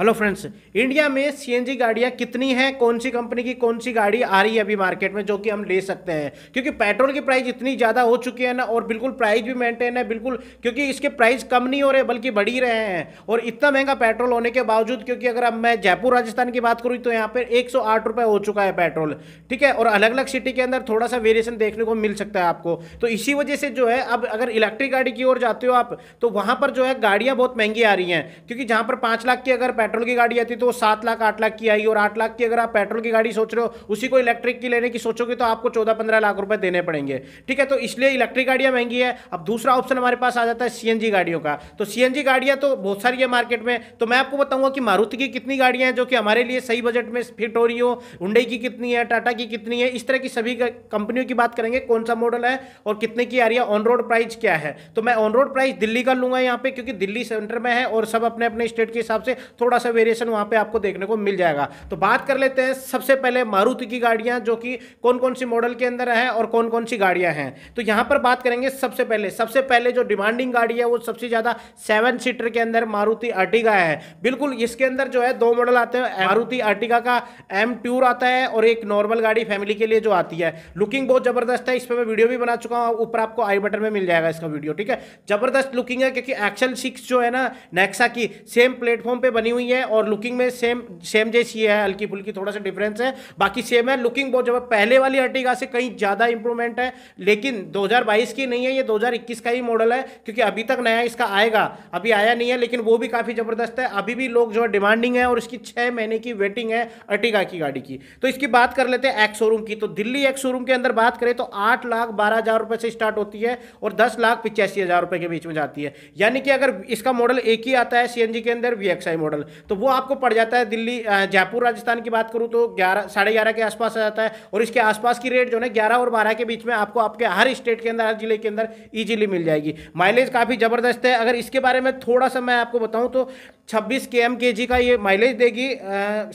hello friends India में CNG गाड़ियां कितनी हैं कौन सी कंपनी की कौन सी गाड़ी आ रही है अभी मार्केट में जो कि हम ले सकते हैं क्योंकि पेट्रोल की प्राइस इतनी ज़्यादा हो चुकी है ना और बिल्कुल प्राइस भी मेंटेन है बिल्कुल क्योंकि इसके प्राइस कम नहीं हो रहे बल्कि बढ़ ही रहे हैं और इतना महंगा पेट्रोल होने के बावजूद क्योंकि अगर अब मैं जयपुर राजस्थान की बात करूँ तो यहाँ पर एक हो चुका है पेट्रोल ठीक है और अलग अलग सिटी के अंदर थोड़ा सा वेरिएशन देखने को मिल सकता है आपको तो इसी वजह से जो है अब अगर इलेक्ट्रिक गाड़ी की ओर जाते हो आप तो वहाँ पर जो है गाड़ियाँ बहुत महंगी आ रही हैं क्योंकि जहाँ पर पाँच लाख की अगर पेट्रोल की गाड़ी आती तो वो सात लाख आठ लाख की आई और आठ लाख की अगर आप पेट्रोल की गाड़ी सोच रहे हो उसी को इलेक्ट्रिक की लेने की सोचोगे तो आपको चौदह पंद्रह लाख रुपए देने पड़ेंगे ठीक है तो इसलिए इलेक्ट्रिक गाड़ियां महंगी है अब दूसरा ऑप्शन हमारे पास आ जाता है सीएनजी गाड़ियों का तो सीएनजी गाड़ियां तो बहुत सारी है मार्केट में तो मैं आपको बताऊंगा कि मारुति की कितनी गाड़ियां हैं जो कि हमारे लिए सही बजट में फिट हो रही हो हुंडई की कितनी है टाटा की कितनी है इस तरह की सभी कंपनियों की बात करेंगे कौन सा मॉडल है और कितने की आ रही है ऑन रोड प्राइस क्या है तो मैं ऑन रोड प्राइस दिल्ली का लूंगा यहाँ पे क्योंकि दिल्ली सेंटर में है और सब अपने अपने स्टेट के हिसाब से थोड़ा थोड़ा सा वेरिएशन वहाँ पे आपको देखने को मिल जाएगा तो बात कर लेते हैं सबसे पहले मारुति की गाड़ियाँ जो कि कौन कौन सी मॉडल के अंदर है और कौन कौन सी गाड़ियाँ हैं तो यहाँ पर बात करेंगे सबसे पहले सबसे पहले जो डिमांडिंग गाड़ी है वो सबसे ज़्यादा सेवन सीटर के अंदर मारुति अर्टिगा है बिल्कुल इसके अंदर जो है दो मॉडल आते हैं मारुति अर्टिगा का एम ट्यूर आता है और एक नॉर्मल गाड़ी फैमिली के लिए जो आती है लुकिंग बहुत ज़बरदस्त है इस पर मैं वीडियो भी बना चुका हूँ ऊपर आपको आई बटन में मिल जाएगा इसका वीडियो ठीक है ज़बरदस्त लुकिंग है क्योंकि एक्सल सिक्स जो है ना नेक्सा की सेम प्लेटफॉर्म पर बनी हुई नहीं है और लुकिंग में सेम सेम जैसी है हल्की फुल्की थोड़ा सा डिफरेंस है बाकी सेम है लुकिंग बहुत जब पहले वाली अर्टिगा से कहीं ज़्यादा इंप्रूवमेंट है लेकिन 2022 की नहीं है ये 2021 का ही मॉडल है क्योंकि अभी तक नया इसका आएगा अभी आया नहीं है लेकिन वो भी काफ़ी ज़बरदस्त है अभी भी लोग जो है डिमांडिंग है और इसकी छः महीने की वेटिंग है अर्टिगा की गाड़ी की तो इसकी बात कर लेते हैं एक्स शोरूम की तो दिल्ली एक्स शोरूम के अंदर बात करें तो आठ लाख बारह हज़ार रुपये से स्टार्ट होती है और दस लाख पिचासी हज़ार रुपये के बीच में जाती है यानी कि अगर इसका मॉडल एक ही आता है सी के अंदर वी मॉडल तो वो आपको पड़ जाता है दिल्ली जयपुर राजस्थान की बात करूँ तो ग्यारह साढ़े ग्यारह के आसपास आ जाता है और इसके आसपास की रेट जो है ग्यारह और बारह के बीच में आपको आपके हर स्टेट के अंदर हर जिले के अंदर ईजिली मिल जाएगी माइलेज काफ़ी ज़बरदस्त है अगर इसके बारे में थोड़ा सा मैं आपको बताऊँ तो छब्बीस के एम के जी का ये माइलेज देगी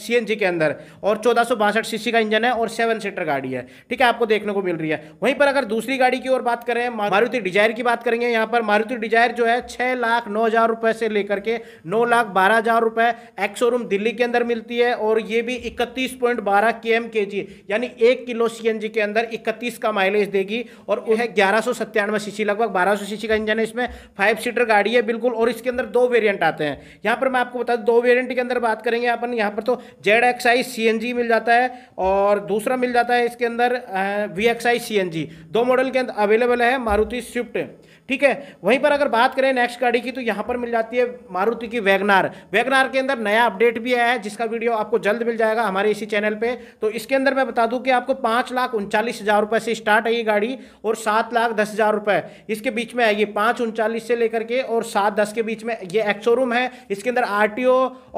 सी एन जी के अंदर और चौदह सौ बासठ सी सी का इंजन है और सेवन सीटर गाड़ी है ठीक है आपको देखने को मिल रही है वहीं पर अगर दूसरी गाड़ी की और बात करें मारुति डिजायर की बात करेंगे यहाँ पर मारुति डिजायर जो है छः लाख नौ हज़ार रुपये से लेकर के नौ लाख बारह हज़ार रुपये एक शोरूम दिल्ली के अंदर मिलती है और ये भी इकतीस पॉइंट बारह के एम के जी यानी एक किलो सी एन जी के अंदर इकतीस का माइलेज देगी और वह ग्यारह सौ सत्तानवे सी सी लगभग बारह सौ सी सी का इंजन है इसमें फाइव सीटर गाड़ी है बिल्कुल और इसके अंदर दो वेरियंट आते हैं यहाँ पर मैं आपको बता दूँ दो वेरियंट के अंदर बात करेंगे अपन यहाँ पर तो Z X I C N G मिल जाता है और दूसरा मिल जाता है इसके अंदर V X I C N G दो मॉडल के अंदर अवेलेबल है मारुति स्विफ्ट ठीक है वहीं पर अगर बात करें नेक्स्ट गाड़ी की तो यहाँ पर मिल जाती है मारुति की वैगनार वैगनार के अंदर नया अपडेट भी आया है जिसका वीडियो आपको जल्द मिल जाएगा हमारे इसी चैनल पर तो इसके अंदर मैं बता दूँ कि आपको पाँच लाख उनचालीस हज़ार रुपये से स्टार्ट है ये गाड़ी और सात लाख दस हज़ार रुपये इसके बीच में है पांच पाँच उनचालीस से लेकर के और सात दस के बीच में ये एक्सोरूम शोरूम है इसके अंदर आर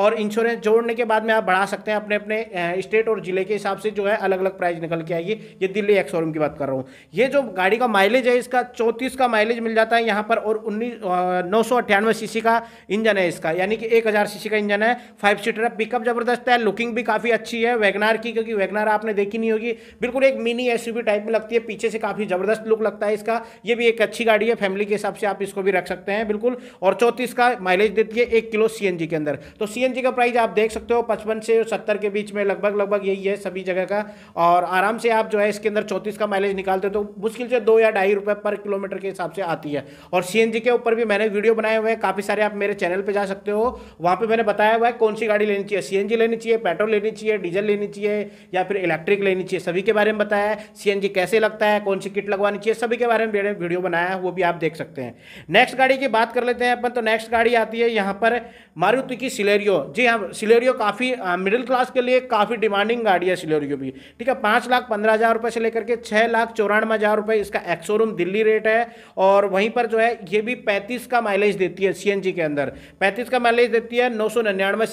और इंश्योरेंस जोड़ने के बाद में आप बढ़ा सकते हैं अपने अपने स्टेट और जिले के हिसाब से जो है अलग अलग प्राइस निकल के आएगी ये दिल्ली एक्सोरूम की बात कर रहा हूँ ये जो गाड़ी का माइलेज है इसका चौंतीस का माइलेज मिल जाता जाता है यहाँ पर और उन्नीस नौ सौ का इंजन है इसका यानी कि एक हज़ार का इंजन है फाइव सीटर है पिकअप जबरदस्त है लुकिंग भी काफ़ी अच्छी है वैगनार की क्योंकि वैगनार आपने देखी नहीं होगी बिल्कुल एक मिनी एस टाइप में लगती है पीछे से काफ़ी ज़बरदस्त लुक लगता है इसका ये भी एक अच्छी गाड़ी है फैमिली के हिसाब से आप इसको भी रख सकते हैं बिल्कुल और चौंतीस का माइलेज देती है एक किलो सी के अंदर तो सी का प्राइस आप देख सकते हो पचपन से सत्तर के बीच में लगभग लगभग यही है सभी जगह का और आराम से आप जो है इसके अंदर चौंतीस का माइलेज निकालते हो तो मुश्किल से दो या ढाई रुपये पर किलोमीटर के हिसाब से आते आती है और सी के ऊपर भी मैंने वीडियो बनाए हुए हैं काफ़ी सारे आप मेरे चैनल पर जा सकते हो वहाँ पर मैंने बताया हुआ है कौन सी गाड़ी लेनी चाहिए सी लेनी चाहिए पेट्रोल लेनी चाहिए डीजल लेनी चाहिए या फिर इलेक्ट्रिक लेनी चाहिए सभी के बारे में बताया है सी कैसे लगता है कौन सी किट लगवानी चाहिए सभी के बारे में वीडियो बनाया है वो भी आप देख सकते हैं नेक्स्ट गाड़ी की बात कर लेते हैं अपन तो नेक्स्ट गाड़ी आती है यहाँ पर मारुति की सिलेरियो जी हाँ सिलेरियो काफ़ी मिडिल क्लास के लिए काफ़ी डिमांडिंग गाड़ी है सिलेरियो भी ठीक है पाँच लाख पंद्रह हज़ार रुपये से लेकर के छः लाख चौरानवे हज़ार रुपये इसका एक्सोरूम दिल्ली रेट है और वहीं पर जो है ये भी 35 का माइलेज देती है सीएनजी के अंदर 35 का माइलेज देती है नौ सौ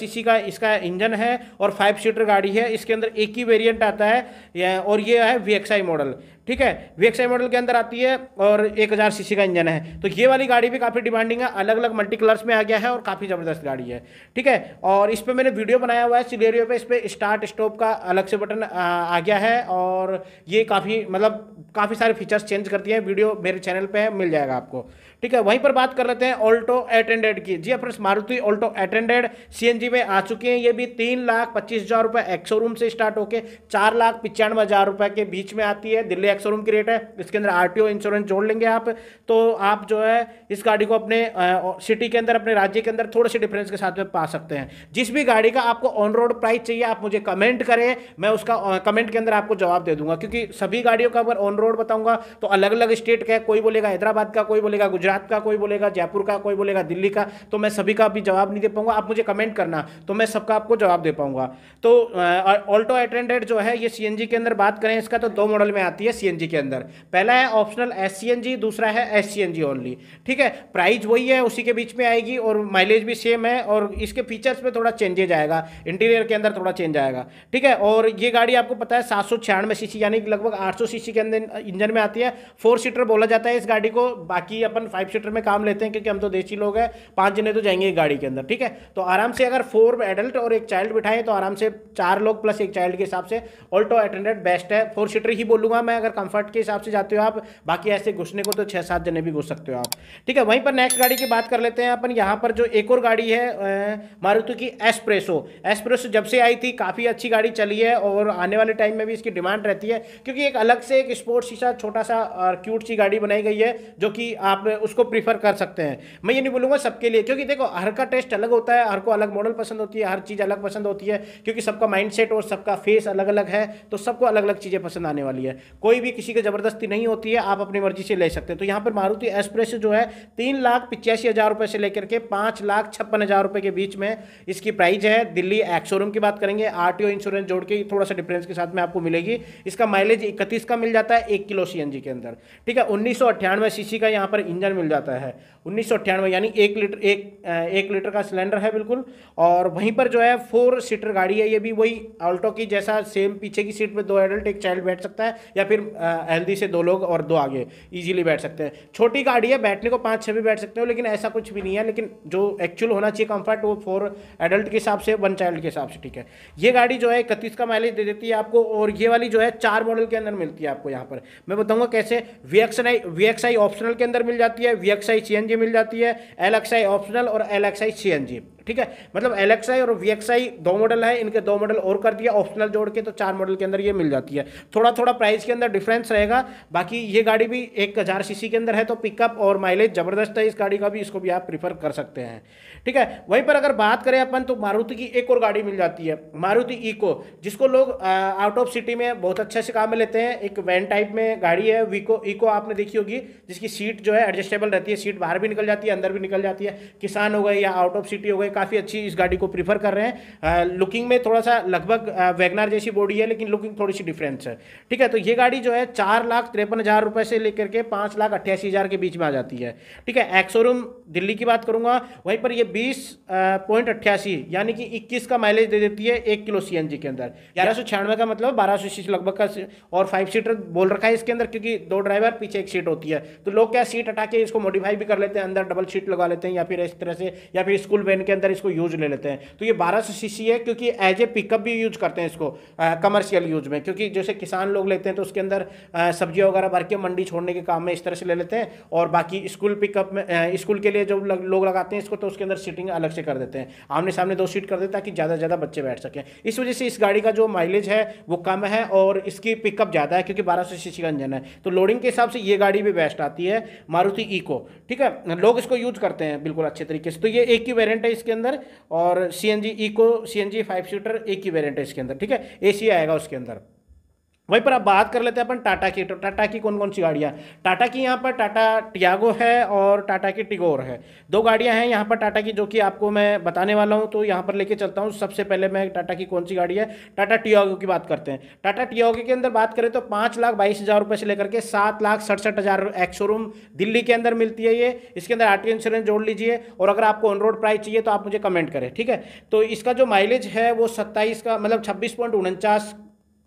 सीसी का इसका इंजन है और फाइव सीटर गाड़ी है इसके अंदर एक ही वेरियंट आता है और ये है वी मॉडल ठीक है वी मॉडल के अंदर आती है और एक हज़ार सीसी का इंजन है तो ये वाली गाड़ी भी काफ़ी डिमांडिंग है अलग अलग मल्टी कलर्स में आ गया है और काफ़ी ज़बरदस्त गाड़ी है ठीक है और इस पर मैंने वीडियो बनाया हुआ है सिलेरियो पे इस पर स्टार्ट स्टॉप का अलग से बटन आ गया है और ये काफ़ी मतलब काफ़ी सारे फीचर्स चेंज करती हैं वीडियो मेरे चैनल पर मिल जाएगा आपको ठीक है वहीं पर बात कर लेते हैं ऑल्टो अटेंडेड की जी फ्रेंड्स मारुति ऑल्टो अटेंडेड सी में आ चुकी हैं ये भी तीन लाख पच्चीस हज़ार रुपये एक्सो रूम से स्टार्ट होकर चार लाख पचानवे हज़ार रुपये के बीच में आती है दिल्ली एक शोरूम की रेट है इसके अंदर आर इंश्योरेंस जोड़ लेंगे आप तो आप जो है इस गाड़ी को अपने सिटी के अंदर अपने राज्य के अंदर थोड़े से डिफरेंस के साथ में पा सकते हैं जिस भी गाड़ी का आपको ऑन रोड प्राइस चाहिए आप मुझे कमेंट करें मैं उसका कमेंट के अंदर आपको जवाब दे दूंगा क्योंकि सभी गाड़ियों का अगर ऑन रोड बताऊंगा तो अलग अलग स्टेट का कोई बोलेगा हैदराबाद का कोई बोलेगा गुजरात का कोई बोलेगा जयपुर का कोई बोलेगा दिल्ली का तो मैं सभी का भी जवाब नहीं दे पाऊंगा आप मुझे कमेंट करना तो मैं सबका आपको जवाब दे पाऊंगा तो ऑल्टो एट जो है ये सी के अंदर बात करें इसका तो दो मॉडल में आती है सीएनजी के अंदर पहला है ऑप्शनल एस दूसरा है एस ओनली ठीक है प्राइस वही है उसी के बीच में आएगी और माइलेज भी सेम है और इसके फीचर्स में थोड़ा चेंजेज आएगा इंटीरियर के अंदर थोड़ा चेंज आएगा ठीक है और ये गाड़ी आपको पता है सात सौ छियानवे यानी लगभग आठ सौ के अंदर इंजन में आती है फोर सीटर बोला जाता है इस गाड़ी को बाकी अपन फाइव सीटर में काम लेते हैं क्योंकि हम तो देसी लोग हैं पाँच जने तो जाएंगे गाड़ी के अंदर ठीक है तो आराम से अगर फोर एडल्ट और एक चाइल्ड बिठाएं तो आराम से चार लोग प्लस एक चाइल्ड के हिसाब से ऑल्टो अटेंडेंट बेस्ट है फोर सीटर ही बोलूँगा मैं अगर अगर कंफर्ट के हिसाब से जाते हो आप बाकी ऐसे घुसने को तो छः सात जने भी घुस सकते हो आप ठीक है वहीं पर नेक्स्ट गाड़ी की बात कर लेते हैं अपन यहाँ पर जो एक और गाड़ी है मारुति की एसप्रेसो एसप्रेसो जब से आई थी काफ़ी अच्छी गाड़ी चली है और आने वाले टाइम में भी इसकी डिमांड रहती है क्योंकि एक अलग से एक स्पोर्ट्स सा छोटा सा और क्यूट सी गाड़ी बनाई गई है जो कि आप उसको प्रीफर कर सकते हैं मैं ये नहीं बोलूँगा सबके लिए क्योंकि देखो हर का टेस्ट अलग होता है हर को अलग मॉडल पसंद होती है हर चीज़ अलग पसंद होती है क्योंकि सबका माइंड और सबका फेस अलग अलग है तो सबको अलग अलग चीज़ें पसंद आने वाली है कोई कोई भी किसी की ज़बरदस्ती नहीं होती है आप अपनी मर्जी से ले सकते हैं तो यहाँ पर मारुति एक्सप्रेस जो है तीन लाख पिचासी हज़ार रुपये से लेकर के पाँच लाख छप्पन हज़ार रुपये के बीच में इसकी प्राइस है दिल्ली एक्स शोरूम की बात करेंगे आर इंश्योरेंस जोड़ के थोड़ा सा डिफरेंस के साथ में आपको मिलेगी इसका माइलेज इकतीस का मिल जाता है एक किलो सी के अंदर ठीक है उन्नीस सीसी का यहाँ पर इंजन मिल जाता है उन्नीस यानी एक लीटर एक एक लीटर का सिलेंडर है बिल्कुल और वहीं पर जो है फोर सीटर गाड़ी है ये भी वही ऑल्टो की जैसा सेम पीछे की सीट पर दो एडल्ट एक चाइल्ड बैठ सकता है या फिर हेल्दी से दो लोग और दो आगे ईजिली बैठ सकते हैं छोटी गाड़ी है बैठने को पाँच छः भी बैठ सकते हो लेकिन ऐसा कुछ भी नहीं है लेकिन जो एक्चुअल होना चाहिए कंफर्ट वो फोर एडल्ट के हिसाब से वन चाइल्ड के हिसाब से ठीक है ये गाड़ी जो है इकतीस का माइलेज दे देती है आपको और ये वाली जो है चार मॉडल के अंदर मिलती है आपको यहाँ पर मैं बताऊँगा कैसे वी एक्स ऑप्शनल के अंदर मिल जाती है वी एक्स मिल जाती है एल ऑप्शनल और एल एक्स ठीक है मतलब एल और वी दो मॉडल है इनके दो मॉडल और कर दिया ऑप्शनल जोड़ के तो चार मॉडल के अंदर ये मिल जाती है थोड़ा थोड़ा प्राइस के अंदर डिफरेंस रहेगा बाकी ये गाड़ी भी एक हज़ार सी के अंदर है तो पिकअप और माइलेज ज़बरदस्त है इस गाड़ी का भी इसको भी आप प्रीफर कर सकते हैं ठीक है वहीं पर अगर बात करें अपन तो मारुति की एक और गाड़ी मिल जाती है मारुति ईको जिसको लोग आउट ऑफ सिटी में बहुत अच्छे से काम में लेते हैं एक वैन टाइप में गाड़ी है वीको ईको आपने देखी होगी जिसकी सीट जो है एडजस्टेबल रहती है सीट बाहर भी निकल जाती है अंदर भी निकल जाती है किसान हो गए या आउट ऑफ सिटी हो गए हुए काफ़ी अच्छी इस गाड़ी को प्रीफर कर रहे हैं लुकिंग में थोड़ा सा लगभग वैगनार जैसी बॉडी है लेकिन लुकिंग थोड़ी सी डिफरेंस है ठीक है तो ये गाड़ी जो है चार लाख तिरपन हज़ार रुपये से लेकर के पाँच लाख अट्ठासी हज़ार के बीच में आ जाती है ठीक है एक्सोरूम दिल्ली की बात करूँगा वहीं पर ये बीस पॉइंट अट्ठासी यानी कि इक्कीस का माइलेज दे देती है एक किलो सी के अंदर ग्यारह सौ छियानवे का मतलब बारह सौ सीट लगभग का और फाइव सीटर बोल रखा है इसके अंदर क्योंकि दो ड्राइवर पीछे एक सीट होती है तो लोग क्या सीट हटा के इसको मॉडिफाई भी कर लेते हैं अंदर डबल सीट लगा लेते हैं या फिर इस तरह से या फिर स्कूल वैन के अंदर इसको यूज ले लेते हैं तो ये बारह सौ सी है क्योंकि एज ए पिकअप भी यूज करते हैं इसको कमर्शियल यूज में क्योंकि जैसे किसान लोग लेते हैं तो उसके अंदर सब्जियाँ वगैरह भर के मंडी छोड़ने के काम में इस तरह से ले लेते हैं और बाकी स्कूल पिकअप में स्कूल के लिए जो लोग लगाते हैं इसको तो उसके अंदर सीटिंग अलग से कर देते हैं आमने सामने दो सीट कर देते हैं ताकि ज़्यादा से ज़्यादा बच्चे बैठ सकें इस वजह से इस गाड़ी का जो माइलेज है वो कम है और इसकी पिकअप ज़्यादा है क्योंकि बारह सौ का इंजन है तो लोडिंग के हिसाब से ये गाड़ी भी बेस्ट आती है मारुति ईको ठीक है लोग इसको यूज करते हैं बिल्कुल अच्छे तरीके से तो ये एक ही वेरियंट है इसके इसके अंदर और C N G Eco C N G five seater एक ही वेरियंट है इसके अंदर ठीक है ए सी आएगा उसके अंदर वहीं पर आप बात कर लेते हैं अपन टाटा की टाटा की कौन कौन सी गाड़ियाँ टाटा की यहाँ पर टाटा टियागो है और टाटा की टिगोर है दो गाड़ियाँ हैं यहाँ पर टाटा की जो कि आपको मैं बताने वाला हूँ तो यहाँ पर लेके चलता हूँ सबसे पहले मैं टाटा की कौन सी गाड़ी है टाटा टियागो की बात करते हैं टाटा टियागो के अंदर बात करें तो पाँच लाख बाईस हज़ार रुपये से लेकर के सात लाख सड़सठ हज़ार एक शोरूम दिल्ली के अंदर मिलती है ये इसके अंदर आर इंश्योरेंस जोड़ लीजिए और अगर आपको ऑन रोड प्राइस चाहिए तो आप मुझे कमेंट करें ठीक है तो इसका जो माइलेज है वो सत्ताईस का मतलब छब्बीस पॉइंट उनचास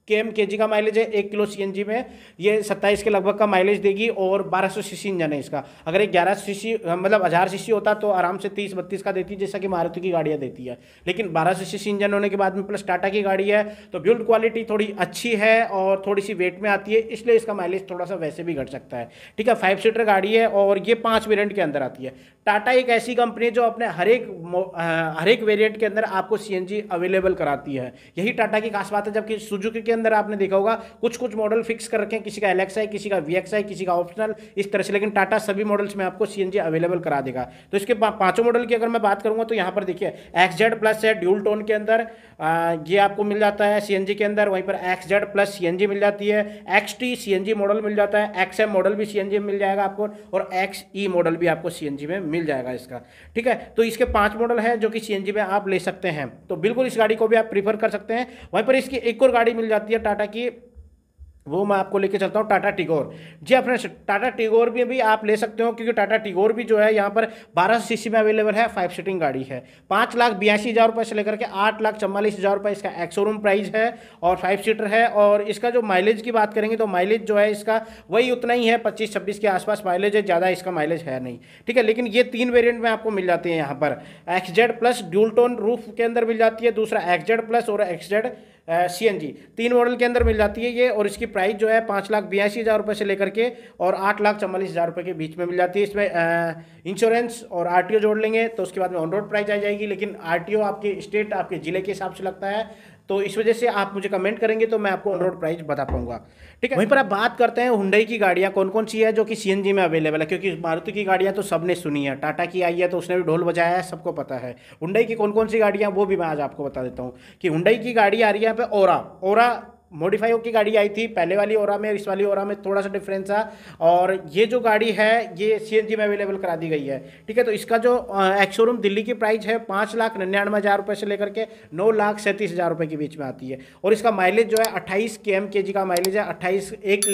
के एम के जी का माइलेज है एक किलो सी में ये सत्ताईस के लगभग का माइलेज देगी और बारह सौ सी इंजन है इसका अगर ये ग्यारह सी मतलब हज़ार सी होता तो आराम से तीस बत्तीस का देती जैसा कि मारुति की गाड़ियाँ देती है लेकिन बारह सौ सी इंजन होने के बाद में प्लस टाटा की गाड़ी है तो बिल्ड क्वालिटी थोड़ी अच्छी है और थोड़ी सी वेट में आती है इसलिए इसका माइलेज थोड़ा सा वैसे भी घट सकता है ठीक है फाइव सीटर गाड़ी है और ये पाँच वेरियंट के अंदर आती है टाटा एक ऐसी कंपनी है जो अपने हर एक हर एक वेरियंट के अंदर आपको सी अवेलेबल कराती है यही टाटा की खास बात है जबकि सुजुकी के अंदर आपने देखा होगा कुछ कुछ मॉडल फिक्स कर रखे हैं किसी का एलेक्स है किसी का वी है किसी का ऑप्शनल इस तरह से लेकिन टाटा सभी मॉडल्स में आपको सी अवेलेबल करा देगा तो इसके पांचों मॉडल की अगर मैं बात करूंगा तो यहां पर देखिए एक्स जेड प्लस है ड्यूल टोन के अंदर ये आपको मिल जाता है सी के अंदर वहीं पर एक्स जेड प्लस सी मिल जाती है एक्स टी सी मॉडल मिल जाता है एक्स एम मॉडल भी सी में मिल जाएगा आपको और एक्स ई मॉडल भी आपको सी में मिल जाएगा इसका ठीक है तो इसके पांच मॉडल है जो कि सी में आप ले सकते हैं तो बिल्कुल इस गाड़ी को भी आप प्रीफर कर सकते हैं वहीं पर इसकी एक और गाड़ी मिल जाती है आती है टाटा की वो मैं आपको लेके चलता हूँ टाटा टिगोर जी फ्रेंड्स टाटा टिगोर भी अभी आप ले सकते हो क्योंकि टाटा टिगोर भी जो है यहाँ पर बारह सौ सी में अवेलेबल है फाइव सीटिंग गाड़ी है पाँच लाख बयासी हज़ार रुपये से लेकर के आठ लाख चवालीस हज़ार रुपये इसका एक्स प्राइस है और फाइव सीटर है और इसका जो माइलेज की बात करेंगे तो माइलेज जो है इसका वही उतना ही है पच्चीस छब्बीस के आसपास माइलेज है ज़्यादा इसका माइलेज है नहीं ठीक है लेकिन ये तीन वेरियंट में आपको मिल जाती है यहाँ पर एक्सजेड प्लस ड्यूलटोन रूफ के अंदर मिल जाती है दूसरा एक्सजेड प्लस और एक्सजेड सी एन जी तीन मॉडल के अंदर मिल जाती है ये और इसकी प्राइस जो है पाँच लाख बयासी हज़ार रुपये से लेकर के और आठ लाख चवालीस हज़ार रुपये के बीच में मिल जाती है इसमें इंश्योरेंस और आर जोड़ लेंगे तो उसके बाद में ऑन रोड प्राइस आ जाएगी लेकिन आर आपके स्टेट आपके ज़िले के हिसाब से लगता है तो इस वजह से आप मुझे कमेंट करेंगे तो मैं आपको ऑन रोड प्राइस बता पाऊंगा ठीक है वहीं पर आप बात करते हैं हुंडई की गाड़ियाँ कौन कौन सी है जो कि सी में अवेलेबल है क्योंकि मारुति की गाड़ियाँ तो सबने सुनी है टाटा की आई है तो उसने भी ढोल बजाया है सबको पता है हुंडई की कौन कौन सी गाड़ियाँ वो भी मैं आज आपको बता देता हूँ कि हुंडई की गाड़ी आ रही है यहाँ पे ओरा ओरा मॉडिफाई होकर गाड़ी आई थी पहले वाली ओरा में इस वाली ओरा में थोड़ा सा डिफरेंस है और ये जो गाड़ी है ये सी में अवेलेबल करा दी गई है ठीक है तो इसका जो एक्स शोरूम दिल्ली की प्राइस है पाँच लाख निन्यानवे हज़ार रुपये से लेकर के नौ लाख सैंतीस हज़ार रुपये के बीच में आती है और इसका माइलेज जो है अट्ठाईस के एम के जी का माइलेज है अट्ठाईस एक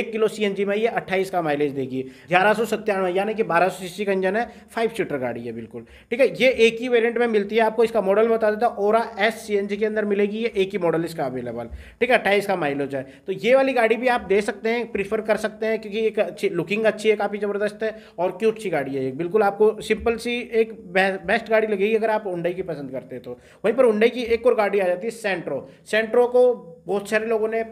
एक किलो सी एन जी में ये अट्ठाईस का माइलेज देगी ग्यारह सौ सत्तानवे यानी कि बारह सौ सी का इंजन है फाइव सीटर गाड़ी है बिल्कुल ठीक है ये एक ही वेरियंट में मिलती है आपको इसका मॉडल बता देता ओरा एस सी एन जी के अंदर मिलेगी ये एक ही मॉडल इसका अवेलेबल ठीक है अट्ठाईस का माइलेज है तो ये वाली गाड़ी भी आप दे सकते हैं प्रीफर कर सकते हैं क्योंकि एक अच्छी लुकिंग अच्छी है काफ़ी ज़बरदस्त है और क्यूट सी गाड़ी है एक बिल्कुल आपको सिंपल सी एक बेस्ट गाड़ी लगेगी अगर आप उंडई की पसंद करते हैं तो वहीं पर उंडई की एक और गाड़ी आ जाती है सेंट्रो सेंट्रो को बहुत सारे लोगों ने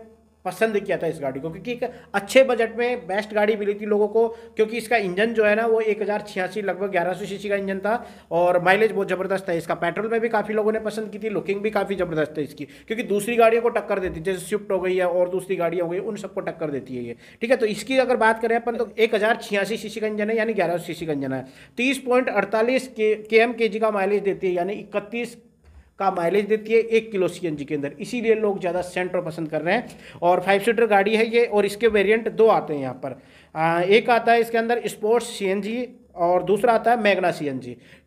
पसंद किया था इस गाड़ी को क्योंकि एक अच्छे बजट में बेस्ट गाड़ी मिली थी लोगों को क्योंकि इसका इंजन जो है ना वो एक हज़ार छियासी लगभग ग्यारह सौ सीसी का इंजन था और माइलेज बहुत ज़बरदस्त है इसका पेट्रोल में भी काफ़ी लोगों ने पसंद की थी लुकिंग भी काफ़ी ज़बरदस्त है इसकी क्योंकि दूसरी गाड़ियों को टक्कर देती जैसे स्विफ्ट हो गई है और दूसरी गाड़ियाँ हो गई उन सबको टक्कर देती है ये ठीक है तो इसकी अगर बात करें अपन तो एक हज़ार छियासी सीसी का इंजन है यानी ग्यारह सौ सीसी का इंजन है तीस पॉइंट अड़तालीस के एम के जी का माइलेज देती है यानी इकतीस का माइलेज देती है एक किलो सी के अंदर इसीलिए लोग ज़्यादा सेंट्रो पसंद कर रहे हैं और फाइव सीटर गाड़ी है ये और इसके वेरिएंट दो आते हैं यहाँ पर आ, एक आता है इसके अंदर स्पोर्ट्स सी और दूसरा आता है मैगना सी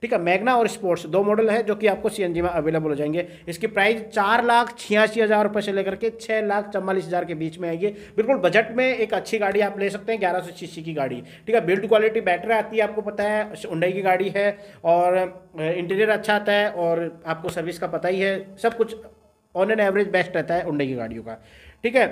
ठीक है मैगना और स्पोर्ट्स दो मॉडल है जो कि आपको सी में अवेलेबल हो जाएंगे इसकी प्राइस चार लाख छियासी हज़ार रुपये से लेकर के छः लाख चवालीस हज़ार के बीच में आएगी बिल्कुल बजट में एक अच्छी गाड़ी आप ले सकते हैं ग्यारह सौ सी की गाड़ी ठीक है बिल्ड क्वालिटी बैटरी आती है आपको पता है उंडई की गाड़ी है और इंटीरियर अच्छा आता है और आपको सर्विस का पता ही है सब कुछ ऑन एन एवरेज बेस्ट रहता है उंडई की गाड़ियों का ठीक है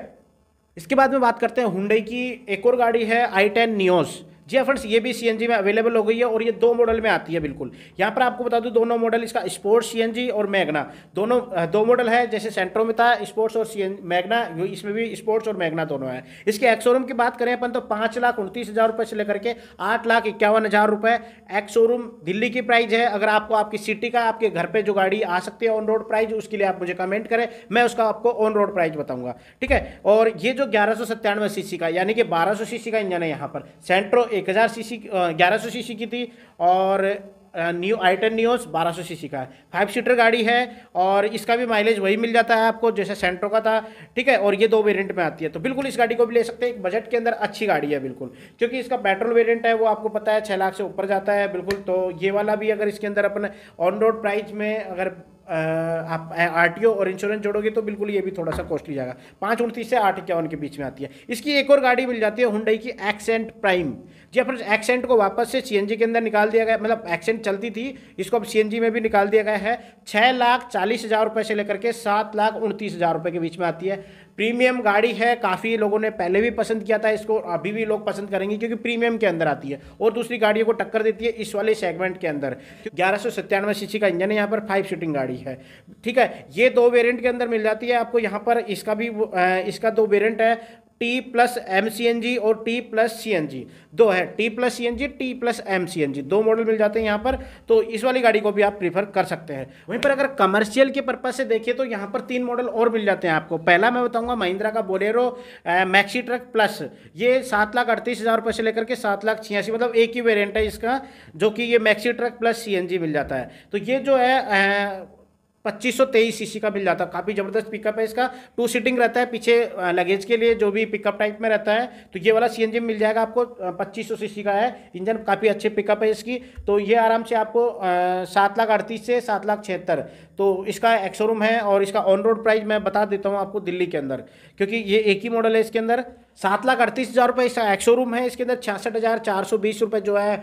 इसके बाद में बात करते हैं हुंडई की एक और गाड़ी है आई टेन नियोज़ जी फ्रेंड्स हाँ ये भी सी में अवेलेबल हो गई है और ये दो मॉडल में आती है बिल्कुल यहाँ पर आपको बता दूँ दोनों मॉडल इसका स्पोर्ट्स सी और मैगना दोनों दो मॉडल है जैसे सेंट्रो में था स्पोर्ट्स और सी मैगना इसमें भी स्पोर्ट्स और मैगना दोनों है इसके एक्सोरूम की बात करें अपन तो पाँच लाख उनतीस हज़ार रुपये से लेकर के आठ लाख इक्यावन हज़ार रुपये एक्सोरूम दिल्ली की प्राइज है अगर आपको आपकी सिटी का आपके घर पर जो गाड़ी आ सकती है ऑन रोड प्राइज उसके लिए आप मुझे कमेंट करें मैं उसका आपको ऑन रोड प्राइज बताऊंगा ठीक है और ये जो ग्यारह सौ सत्तानवे सीसी का यानी कि बारह सौ सीसी का इंजन है यहाँ पर सेंट्रो एक हज़ार सी सी ग्यारह सौ सी की थी और न्यू आई टेन न्यूज बारह सौ सी का है फाइव सीटर गाड़ी है और इसका भी माइलेज वही मिल जाता है आपको जैसे सेंट्रो का था ठीक है और ये दो वेरिएंट में आती है तो बिल्कुल इस गाड़ी को भी ले सकते हैं बजट के अंदर अच्छी गाड़ी है बिल्कुल क्योंकि इसका पेट्रोल वेरिएंट है वो आपको पता है छः लाख से ऊपर जाता है बिल्कुल तो ये वाला भी अगर इसके अंदर अपने ऑन रोड प्राइस में अगर आप आर और इंश्योरेंस जोड़ोगे तो बिल्कुल ये भी थोड़ा सा कॉस्टली जाएगा पाँच उनतीस से आठ इक्यावन के बीच में आती है इसकी एक और गाड़ी मिल जाती है हुंडई की एक्सेंट प्राइम जी अपने एक्सेंट को वापस से सी के अंदर निकाल दिया गया मतलब एक्सेंट चलती थी इसको अब सी में भी निकाल दिया गया है छः लाख चालीस हज़ार रुपये से लेकर के सात लाख उनतीस हज़ार रुपये के बीच में आती है प्रीमियम गाड़ी है काफ़ी लोगों ने पहले भी पसंद किया था इसको अभी भी लोग पसंद करेंगे क्योंकि प्रीमियम के अंदर आती है और दूसरी गाड़ियों को टक्कर देती है इस वाले सेगमेंट के अंदर ग्यारह सौ सीसी का इंजन है यहाँ पर फाइव सीटिंग गाड़ी है ठीक है ये दो वेरियंट के अंदर मिल जाती है आपको यहाँ पर इसका भी इसका दो वेरियंट है T plus M C N G और T plus C N G दो है T plus C N G T plus M C N G दो मॉडल मिल जाते हैं यहाँ पर तो इस वाली गाड़ी को भी आप प्रीफर कर सकते हैं वहीं पर अगर कमर्शियल के पर्पज से देखिए तो यहाँ पर तीन मॉडल और मिल जाते हैं आपको पहला मैं बताऊँगा महिंद्रा का बोलेरो मैक्सी ट्रक प्लस ये सात लाख अड़तीस हज़ार रुपये से लेकर के सात लाख छियासी मतलब एक ही वेरियंट है इसका जो कि ये maxi truck plus C N G मिल जाता है तो ये जो है पच्चीस सौ तेईस सी का मिल जाता है काफ़ी ज़बरदस्त पिकअप है इसका टू सीटिंग रहता है पीछे लगेज के लिए जो भी पिकअप टाइप में रहता है तो ये वाला सी एन जी मिल जाएगा आपको पच्चीस सौ सी का है इंजन काफ़ी अच्छे पिकअप है इसकी तो ये आराम से आपको सात लाख अड़तीस से सात लाख छिहत्तर तो इसका एक्सोरूम है और इसका ऑन रोड प्राइस मैं बता देता हूँ आपको दिल्ली के अंदर क्योंकि ये एक ही मॉडल है इसके अंदर सात लाख अड़तीस हज़ार रुपये इसका एक्सोरूम है इसके अंदर छियासठ हज़ार चार सौ बीस रुपये जो है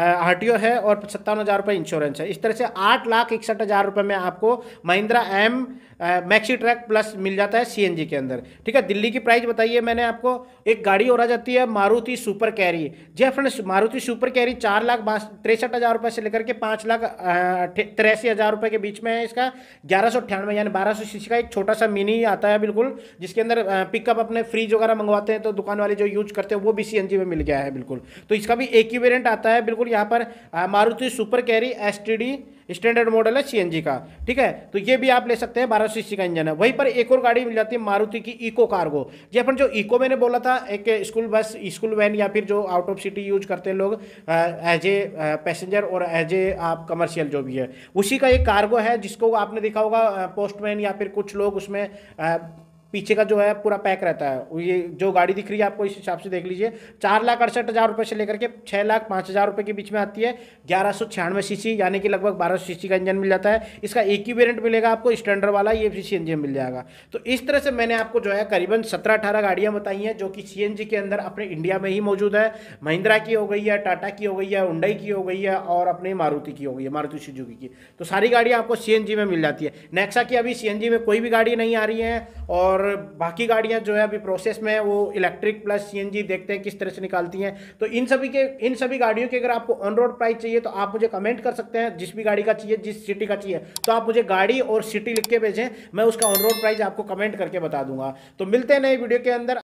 आर है और सत्तावन हज़ार रुपये इंश्योरेंस है इस तरह से आठ लाख इकसठ हज़ार रुपये में आपको Mahindra M maxi truck plus मिल जाता है सीएनजी के अंदर ठीक है दिल्ली की प्राइस बताइए मैंने आपको एक गाड़ी और आ जाती है मारुति सुपर कैरी जी फ्रेंड्स हाँ, मारुति सुपर कैरी चार लाख तिरसठ हज़ार रुपये से लेकर के पाँच लाख तिरासी हज़ार रुपये के बीच में है इसका ग्यारह सौ अठानवे यानी बारह सौ का एक छोटा सा मिनी आता है बिल्कुल जिसके अंदर पिकअप अपने फ्रीज वगैरह मंगवाते हैं तो दुकान वाले जो यूज करते हैं वो भी सी में मिल गया है बिल्कुल तो इसका भी एक ही वेरियंट आता है बिल्कुल यहाँ पर Maruti super carry S T D standard model है सी का ठीक है तो ये भी आप ले सकते हैं बारह सीसी का इंजन है वहीं पर एक और गाड़ी मिल जाती है मारुति की इको कार्गो ये अपन जो इको मैंने बोला था एक स्कूल बस स्कूल वैन या फिर जो आउट ऑफ सिटी यूज करते हैं लोग एज ए पैसेंजर और एज ए आप कमर्शियल जो भी है उसी का एक कार्गो है जिसको आपने देखा होगा पोस्टमैन या फिर कुछ लोग उसमें आ, पीछे का जो है पूरा पैक रहता है ये जो गाड़ी दिख रही है आपको इस हिसाब से देख लीजिए चार लाख अड़सठ हज़ार रुपये से लेकर के छः लाख पाँच हज़ार रुपये के बीच में आती है ग्यारह सौ छियानवे सी यानी कि लगभग बारह सौ सी का इंजन मिल जाता है इसका एक ही वेरियंट मिलेगा आपको स्टैंडर्ड वाला ये सी इंजन मिल जाएगा तो इस तरह से मैंने आपको जो है करीबन सत्रह अठारह गाड़ियाँ बताई हैं जो कि सी के अंदर अपने इंडिया में ही मौजूद है महिंद्रा की हो गई है टाटा की हो गई है उंडई की हो गई है और अपने मारुति की हो गई है मारुति सुजुकी की तो सारी गाड़ियाँ आपको सी में मिल जाती है नेक्सा की अभी सी में कोई भी गाड़ी नहीं आ रही है और और बाकी गाड़ियाँ जो है अभी प्रोसेस में है वो इलेक्ट्रिक प्लस सीएनजी देखते हैं किस तरह से निकालती हैं तो इन सभी के इन सभी गाड़ियों के अगर आपको ऑन रोड प्राइस चाहिए तो आप मुझे कमेंट कर सकते हैं जिस भी गाड़ी का चाहिए जिस सिटी का चाहिए तो आप मुझे गाड़ी और सिटी लिख के भेजें मैं उसका ऑन रोड प्राइस आपको कमेंट करके बता दूंगा तो मिलते हैं नए वीडियो के अंदर